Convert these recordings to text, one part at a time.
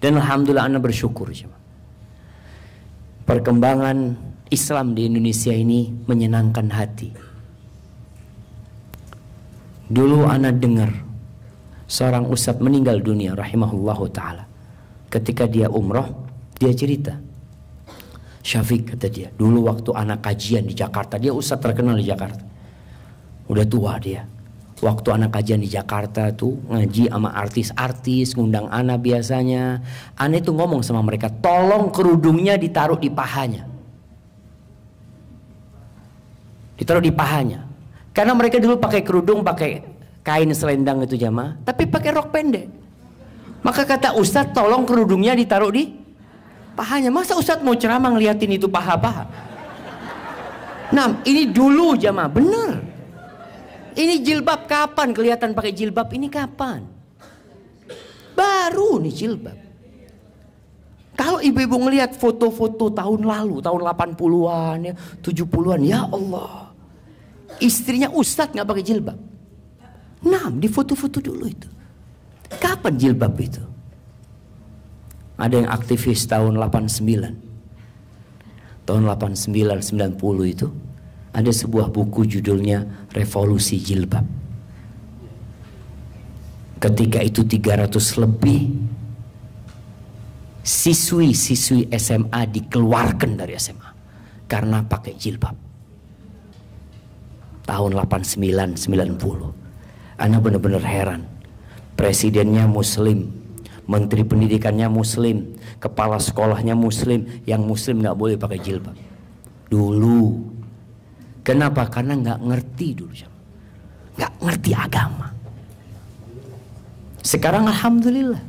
Dan alhamdulillah Anda bersyukur Perkembangan Islam di Indonesia ini menyenangkan hati. Dulu Anda dengar seorang ustaz meninggal dunia rahimahullahu taala. Ketika dia umroh, dia cerita. Syafiq kata dia, dulu waktu anak kajian di Jakarta, dia ustaz terkenal di Jakarta. Udah tua dia, waktu anak kajian di Jakarta tuh ngaji sama artis-artis ngundang anak biasanya Ana itu ngomong sama mereka tolong kerudungnya ditaruh di pahanya ditaruh di pahanya karena mereka dulu pakai kerudung pakai kain selendang itu jama, tapi pakai rok pendek maka kata Ustad, tolong kerudungnya ditaruh di pahanya masa Ustad mau ceramah ngeliatin itu paha-paha nah ini dulu jamaah bener ini jilbab kapan kelihatan pakai jilbab ini kapan? Baru nih jilbab. Kalau ibu-ibu ngelihat foto-foto tahun lalu, tahun 80-an, ya, 70-an, ya Allah. Istrinya Ustadz nggak pakai jilbab. Nah, di foto-foto dulu itu. Kapan jilbab itu? Ada yang aktivis tahun 89. Tahun 89, 90 itu ada sebuah buku judulnya Revolusi Jilbab. Ketika itu 300 lebih siswi-siswi SMA dikeluarkan dari SMA karena pakai jilbab. Tahun 89 90. Anda benar-benar heran. Presidennya muslim, menteri pendidikannya muslim, kepala sekolahnya muslim, yang muslim nggak boleh pakai jilbab. Dulu Kenapa? Karena nggak ngerti dulu Nggak ngerti agama. Sekarang Alhamdulillah.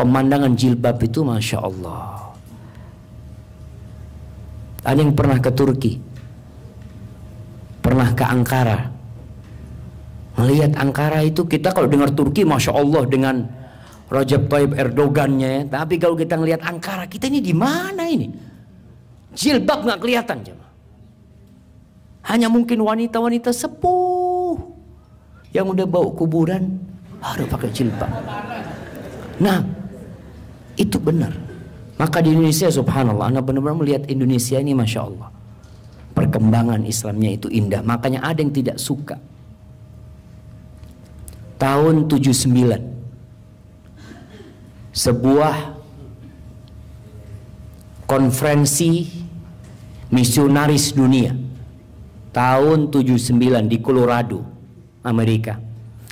Pemandangan jilbab itu Masya Allah. Ada yang pernah ke Turki. Pernah ke Ankara. Melihat Ankara itu kita kalau dengar Turki Masya Allah dengan Raja Tayyip Erdogannya ya. Tapi kalau kita ngelihat Ankara kita ini di mana ini? Jilbab nggak kelihatan jemaah. Hanya mungkin wanita-wanita sepuh yang udah bau kuburan harus pakai jilbab. Nah, itu benar. Maka di Indonesia subhanallah, anak benar-benar melihat Indonesia ini Masya Allah. Perkembangan Islamnya itu indah. Makanya ada yang tidak suka. Tahun 79. Sebuah konferensi misionaris dunia tahun 79 di Colorado, Amerika.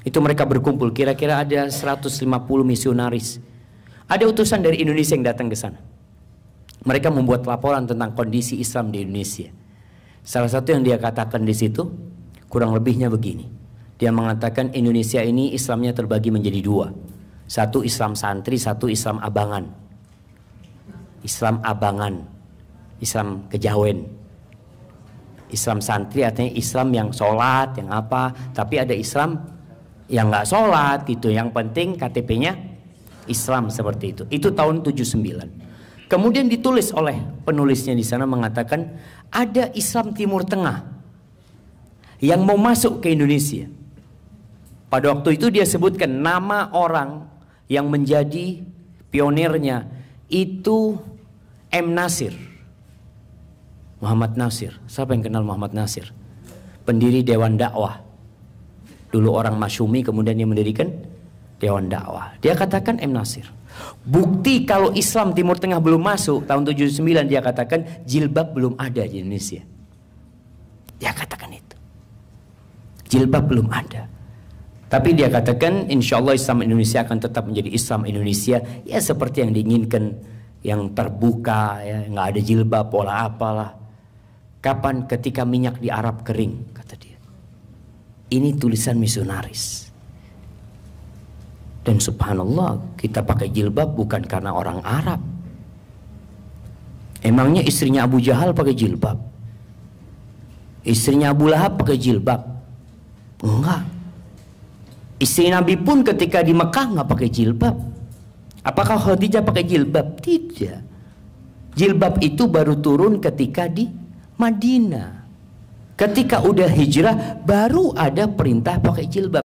Itu mereka berkumpul, kira-kira ada 150 misionaris. Ada utusan dari Indonesia yang datang ke sana. Mereka membuat laporan tentang kondisi Islam di Indonesia. Salah satu yang dia katakan di situ kurang lebihnya begini. Dia mengatakan Indonesia ini Islamnya terbagi menjadi dua. Satu Islam santri, satu Islam abangan. Islam abangan, Islam kejawen. Islam santri artinya Islam yang sholat yang apa tapi ada Islam yang nggak sholat gitu yang penting KTP-nya Islam seperti itu itu tahun 79 kemudian ditulis oleh penulisnya di sana mengatakan ada Islam Timur Tengah yang mau masuk ke Indonesia pada waktu itu dia sebutkan nama orang yang menjadi pionirnya itu M Nasir Muhammad Nasir. Siapa yang kenal Muhammad Nasir? Pendiri Dewan Dakwah. Dulu orang Masyumi kemudian dia mendirikan Dewan Dakwah. Dia katakan M Nasir. Bukti kalau Islam Timur Tengah belum masuk tahun 79 dia katakan jilbab belum ada di Indonesia. Dia katakan itu. Jilbab belum ada. Tapi dia katakan insya Allah Islam Indonesia akan tetap menjadi Islam Indonesia ya seperti yang diinginkan yang terbuka ya nggak ada jilbab pola apalah Kapan ketika minyak di Arab kering, kata dia. Ini tulisan misionaris. Dan subhanallah, kita pakai jilbab bukan karena orang Arab. Emangnya istrinya Abu Jahal pakai jilbab? Istrinya Abu Lahab pakai jilbab? Enggak. Istri Nabi pun ketika di Mekah nggak pakai jilbab. Apakah Khadijah pakai jilbab? Tidak. Jilbab itu baru turun ketika di Madinah. Ketika udah hijrah baru ada perintah pakai jilbab.